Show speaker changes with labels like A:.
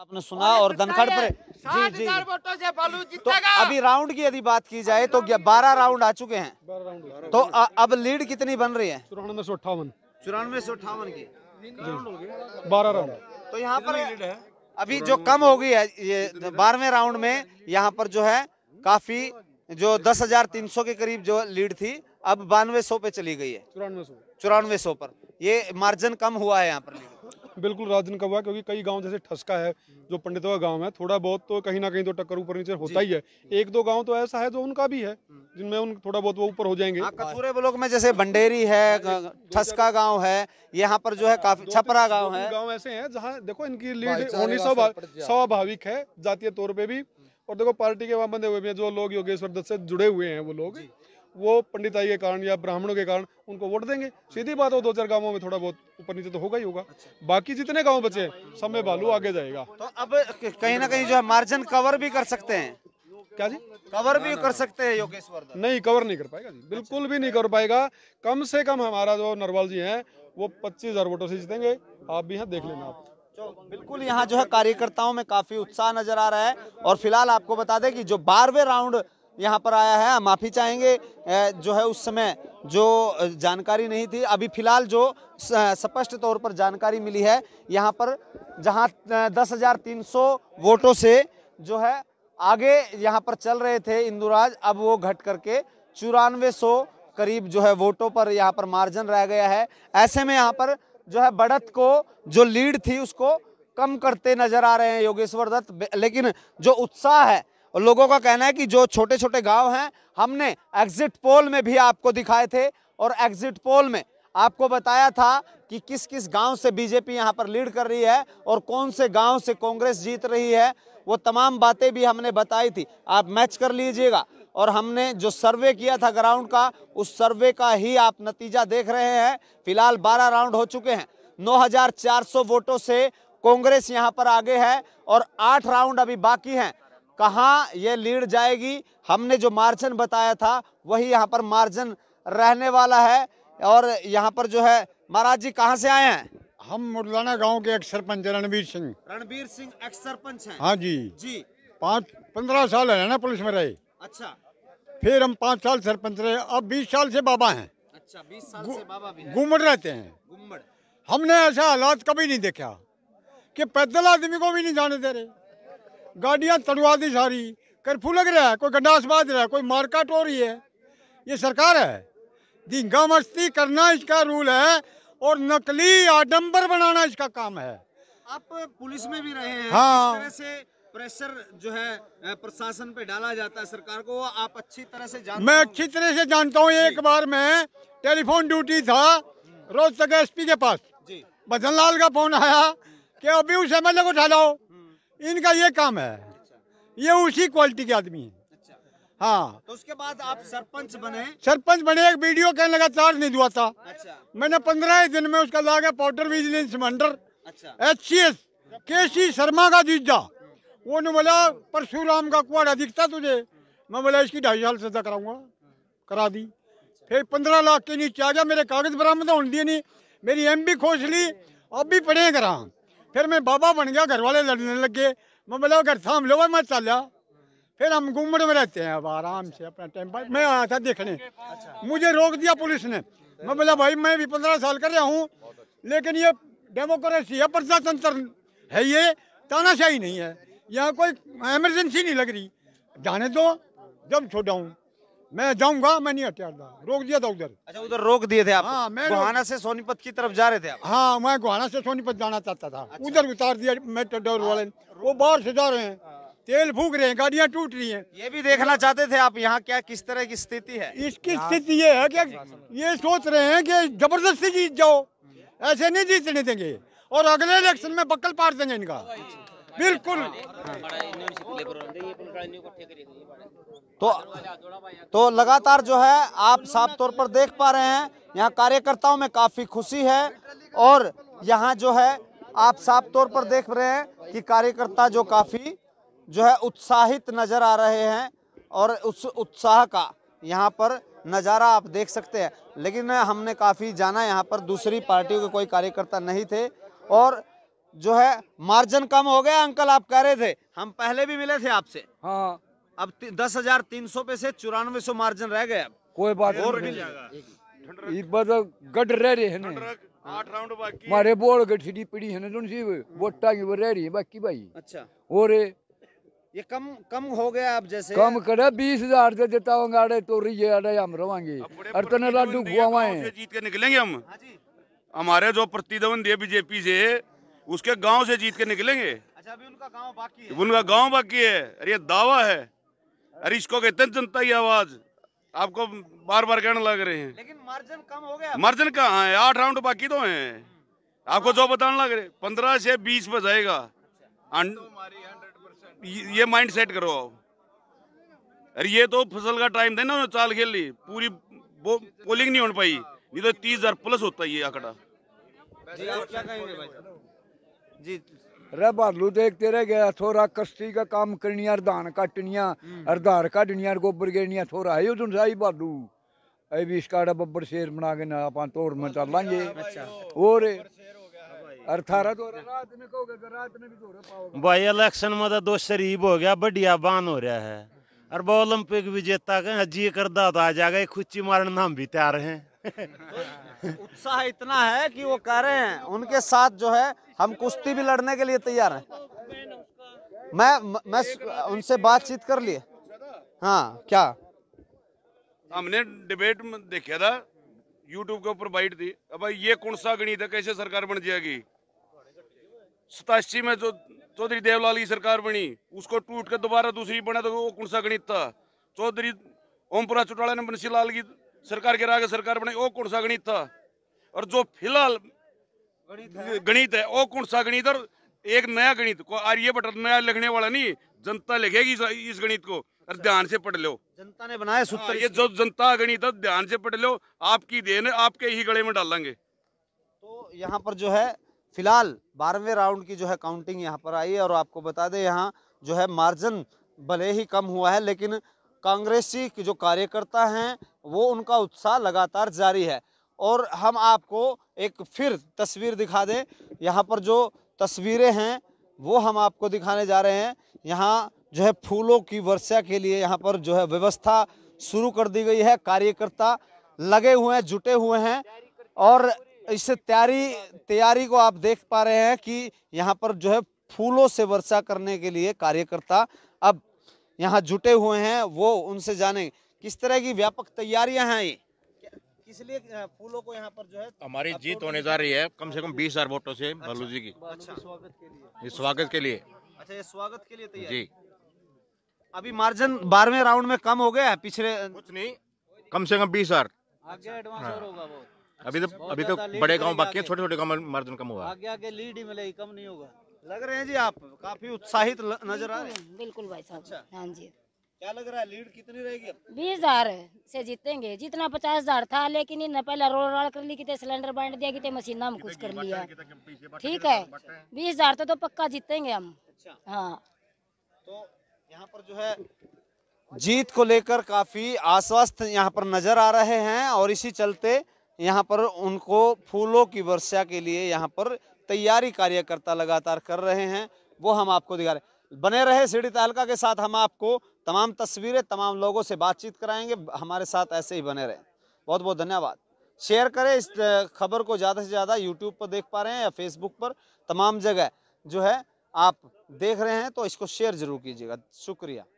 A: आपने सुना और धनखड़ पर जी जी वोटों से बालू तो अभी राउंड की यदि बात की जाए तो बारह राउंड आ चुके तो हैं तो अब लीड कितनी बन रही है चौरानवे सौ अट्ठावन चौरानवे सौ अट्ठावन की बारह राउंड तो यहाँ पर अभी जो कम हो गई है ये बारहवे राउंड में यहाँ पर जो है काफी जो दस हजार तीन सौ के करीब जो लीड थी अब बानवे सौ पे चली गई है चौरानवे सौ चौरानवे सौ पर ये मार्जिन कम हुआ है यहाँ पर लीड बिल्कुल राजन का हुआ क्योंकि कई गांव जैसे ठसका है जो पंडितों का गांव है थोड़ा बहुत तो कहीं ना कहीं तो टक्कर ऊपर नीचे होता ही है एक दो गांव तो ऐसा है जो उनका भी है जिनमें उन थोड़ा बहुत वो ऊपर हो जाएंगे पूरे हाँ, ब्लॉक में जैसे बंडेरी है हाँ, ठसका गाँव है यहाँ पर जो है हाँ, काफी छपरा गाँव है गाँव
B: ऐसे है जहाँ देखो इनकी लीड होनी स्वाभाविक है जातीय तौर पर भी हम्म। और देखो पार्टी के वहां बंधे हुए भी जो लोग योगेश्वर दत्त से जुड़े हुए हैं वो लोग वो पंडिताई के कारण या ब्राह्मणों के कारण उनको वोट देंगे सीधी बात हो दो चार गांवों में थोड़ा बहुत ऊपर नीचे तो होगा ही होगा अच्छा। बाकी जितने गांव बचे हैं सब में बालू आगे जाएगा
A: तो अब कहीं ना कहीं जो है मार्जिन कवर भी कर सकते हैं क्या जी कवर भी कर सकते हैं योगेश्वर
B: नहीं कवर नहीं कर
A: पाएगा
C: जी
B: बिल्कुल भी नहीं कर पाएगा कम से कम हमारा जो नरवाल जी है वो पच्चीस हजार वोटों से जीतेंगे आप भी यहाँ देख लेना आप
A: बिल्कुल यहाँ जो
B: है कार्यकर्ताओं
A: में काफी उत्साह नजर आ रहा है और फिलहाल आपको बता दें कि जो बारहवें राउंड यहाँ पर आया है माफ़ी चाहेंगे जो है उस समय जो जानकारी नहीं थी अभी फिलहाल जो स्पष्ट तौर पर जानकारी मिली है यहाँ पर जहाँ दस हजार तीन सौ वोटों से जो है आगे यहाँ पर चल रहे थे इंदुराज अब वो घट करके चौरानवे सौ करीब जो है वोटों पर यहाँ पर मार्जिन रह गया है ऐसे में यहाँ पर जो है बढ़त को जो लीड थी उसको कम करते नजर आ रहे हैं योगेश्वर दत्त लेकिन जो उत्साह है और लोगों का कहना है कि जो छोटे छोटे गांव हैं हमने एग्जिट पोल में भी आपको दिखाए थे और एग्जिट पोल में आपको बताया था कि किस किस गांव से बीजेपी यहां पर लीड कर रही है और कौन से गांव से कांग्रेस जीत रही है वो तमाम बातें भी हमने बताई थी आप मैच कर लीजिएगा और हमने जो सर्वे किया था ग्राउंड का उस सर्वे का ही आप नतीजा देख रहे हैं फिलहाल 12 राउंड हो चुके हैं 9400 वोटों से कांग्रेस यहां पर आगे है और आठ राउंड अभी बाकी हैं कहाँ ये लीड जाएगी हमने जो मार्जिन बताया था वही यहाँ पर मार्जिन रहने वाला है और यहाँ पर जो है
B: महाराज जी कहाँ से आए हैं हम मुरलाना गांव के एक सरपंच रणवीर सिंह
A: रणबीर सिंह एक सरपंच हैं हाँ जी जी
B: पाँच पंद्रह साल है ना पुलिस में रहे अच्छा फिर हम पाँच साल सरपंच रहे अब बीस साल से बाबा हैं
A: अच्छा बीस साल से बाबा भी
B: घूमड़ रहते हैं घूमड़ हमने ऐसा हालात कभी नहीं देखा कि पैदल आदमी को भी नहीं जाने दे रहे गाड़ियां तड़वा दी सारी कर्फ्यू लग रहा है कोई गड्ढा बांध रहा है कोई मारकाट हो रही है ये सरकार है दिंगा मस्ती करना इसका रूल है और नकली आडम्बर बनाना इसका काम है आप
A: पुलिस में भी रहे हैं हाँ तरह से प्रेशर जो है प्रशासन पे डाला जाता है सरकार को आप अच्छी तरह से जानते मैं
B: अच्छी तरह से जानता हूँ एक बार मैं टेलीफोन ड्यूटी था रोज तक एसपी के पास बदन लाल का फोन आया कि अभी उस एमएलए को उठा लाओ इनका ये काम है अच्छा। ये उसी क्वालिटी के आदमी है अच्छा। हाँ तो उसके
A: बाद आप सरपंच बने
B: सरपंच बने एक वीडियो कहने लगा चार्ज नहीं दुआ था अच्छा। मैंने पंद्रह दिन में उसका लागा पाउडर विजिलेंस मंडर H C S K C Sharma का जीजा वो ने बोला परशुराम का कुआड़ा दिखता तुझे मैं बोला इसकी ढाई साल सजा कराऊंगा करा दी अच्छा। फिर पंद्रह लाख के नीचे आ गया मेरे कागज बरामद होने दिए नहीं मेरी एम भी खोज ली अब भी पढ़े करा फिर मैं बाबा बन गया घर वाले लड़ने लगे मैं बोला घर थाम लो मैं चल जा फिर हम घूमड़ में रहते हैं अब आराम से अपना टाइम पास मैं आया था देखने मुझे रोक दिया पुलिस ने मैं बोला भाई मैं भी पंद्रह साल कर रहा हूँ लेकिन ये डेमोक्रेसी है प्रजातंत्र है ये तानाशाही नहीं है यहाँ कोई इमरजेंसी नहीं लग रही जाने दो जब छोड़ा हूँ मैं जाऊंगा मैं नहीं था रोक दिया था उधर अच्छा उधर रोक दिए थे आप हाँ मैं गुहाना से सोनीपत की तरफ जा रहे थे आप हाँ मैं गुहाना से सोनीपत जाना चाहता था अच्छा। उधर उतार दिया मेटाडोर वाले हाँ, वो बाहर से जा रहे हैं हाँ। तेल फूक रहे हैं गाड़ियाँ टूट रही हैं ये भी देखना चाहते थे आप यहाँ क्या किस तरह की स्थिति है इसकी स्थिति ये है की ये सोच रहे हैं की जबरदस्ती जीत जाओ हम्म। ऐसे नहीं जीतने देंगे और अगले इलेक्शन में बक्कल पार देंगे इनका अच्छा। बिल्कुल हाँ। तो
A: तो लगातार जो है आप साफ तौर पर देख पा रहे हैं यहाँ कार्यकर्ताओं में काफी खुशी है और यहाँ जो है आप साफ तौर पर देख रहे हैं कि कार्यकर्ता जो काफी जो है उत्साहित नजर आ रहे हैं और उस उत्साह का यहाँ पर नज़ारा आप देख सकते हैं लेकिन हमने काफ़ी जाना यहाँ पर दूसरी पार्टियों के कोई कार्यकर्ता नहीं थे और जो है मार्जिन कम हो गया अंकल आप कह रहे थे हम पहले भी मिले थे आपसे हाँ अब दस हजार तीन सौ पे से चौरानवे सौ मार्जिन रह गए
B: कोई
C: बात और मिल जाएगा
B: तो गड रह रहे आठ राउंड बाकी पड़ी है ना जो वोटा की वो रह रही है बाकी भाई अच्छा और
A: ये कम कम हो गया आप
B: जैसे कम करे बीस हजार से हूँ अरे तो रही है हम रवांगे अरे लाडू खुआवाए
C: जीत के निकलेंगे हम हाँ हमारे जो प्रतिद्वंदी है बीजेपी से उसके गांव से जीत के निकलेंगे अच्छा अभी उनका गांव बाकी है उनका गांव बाकी है अरे ये दावा है अरे इसको कहते हैं जनता की आवाज आपको बार बार कहने लग रहे हैं लेकिन
A: मार्जिन कम हो गया
C: मार्जिन कहाँ है आठ राउंड बाकी तो है आपको जो बताने लग रहे पंद्रह से बीस पे जाएगा अच्छा। ये माइंड सेट करो आप अरे ये तो फसल का टाइम था ना उन्होंने चाल खेल ली पूरी वो पोलिंग नहीं हो पाई नहीं तो तीस हजार प्लस होता है ये आंकड़ा
B: जी रे भालू देखते रह गया थोड़ा कश्ती का काम करनिया अर्धान काटनिया अर्धार हम्म। काटनिया गोबर गिरनिया थोड़ा है उधर साई भालू अभी इसका बब्बर शेर बना के ना अपन तोड़ में चल लांगे
A: अच्छा।
C: और हाँ
A: तो तो
C: भाई इलेक्शन में तो दो शरीब हो गया बढ़िया बान हो रहा है और वो ओलंपिक विजेता का जी करदा तो आ जाएगा खुची मारन हम भी तैयार हैं
A: तो उत्साह इतना है कि वो कह रहे हैं उनके साथ जो है हम कुश्ती भी लड़ने के लिए तैयार हैं मैं मैं उनसे बातचीत कर लिए हाँ क्या
C: हमने डिबेट में देखा था यूट्यूब के ऊपर बाइट थी अब ये कौन सा गणित है कैसे सरकार बन जाएगी सतासी में जो चौधरी देवलाल की सरकार बनी उसको टूट के दोबारा दूसरी बना तो वो कौन सा गणित था चौधरी ओमपुरा चौटाला ने लाल की सरकार के राग सरकार बने ओ कौन सा गणित था और जो फिलहाल गणित है ओ कौन सा गणित और एक नया गणित को आर्य बटर नया लिखने वाला नहीं जनता लिखेगी इस गणित को और अच्छा। ध्यान से पढ़ लो जनता ने बनाया हाँ, सूत्र ये जो जनता गणित है ध्यान से पढ़ लो आपकी देन आपके ही गले में डालेंगे तो
A: यहाँ पर जो है फिलहाल बारहवें राउंड की जो है काउंटिंग यहाँ पर आई है और आपको बता दें यहाँ जो है मार्जिन भले ही कम हुआ है लेकिन कांग्रेसी जो कार्यकर्ता हैं वो उनका उत्साह लगातार जारी है और हम आपको एक फिर तस्वीर दिखा दें यहाँ पर जो तस्वीरें हैं वो हम आपको दिखाने जा रहे हैं यहाँ जो है फूलों की वर्षा के लिए यहाँ पर जो है व्यवस्था शुरू कर दी गई है कार्यकर्ता लगे हुए हैं जुटे हुए हैं और इस तैयारी तैयारी को आप देख पा रहे हैं कि यहाँ पर जो है फूलों से वर्षा करने के लिए कार्यकर्ता अब यहाँ जुटे हुए हैं वो उनसे जाने किस तरह की व्यापक तैयारियां हैं ये इसलिए फूलों को यहाँ पर जो है हमारी जीत होने जा रही है कम से कम बीस हजार वोटों से अच्छा, भलू जी की अच्छा।, अच्छा स्वागत के लिए स्वागत के लिए अच्छा ये स्वागत के लिए जी अभी मार्जिन बारहवे राउंड में कम हो गया है पिछले कुछ नहीं
B: कम से कम बीस हजार
A: हाँ।
B: अभी तो अभी तो बड़े गांव बाकी है छोटे छोटे गांव मार्जिन कम हुआ
A: आगे आगे लीड ही मिलेगी कम नहीं होगा लग रहे हैं जी आप काफी उत्साहित नजर आ रहे हैं बिल्कुल भाई साहब अच्छा। हाँ जी क्या लग रहा है लीड कितनी रहेगी बीस हजार से जीतेंगे जितना पचास हजार था लेकिन इन्हें पहले रोड रोल कर ली कितने सिलेंडर बांट दिया कितने मशीन में कुछ कर लिया ठीक है बीस हजार तो, तो पक्का जीतेंगे हम अच्छा। हाँ तो यहाँ पर जो है जीत को लेकर काफी आश्वस्त यहाँ पर नजर आ रहे हैं और इसी चलते यहाँ पर उनको फूलों की वर्षा के लिए यहाँ पर तैयारी कार्यकर्ता लगातार कर रहे हैं वो हम आपको दिखा रहे बने रहे सीढ़ी तालका के साथ हम आपको तमाम तस्वीरें तमाम लोगों से बातचीत कराएंगे हमारे साथ ऐसे ही बने रहें बहुत बहुत धन्यवाद शेयर करें इस खबर को ज़्यादा से ज़्यादा यूट्यूब पर देख पा रहे हैं या फेसबुक पर तमाम जगह जो है आप देख रहे हैं तो इसको शेयर ज़रूर कीजिएगा शुक्रिया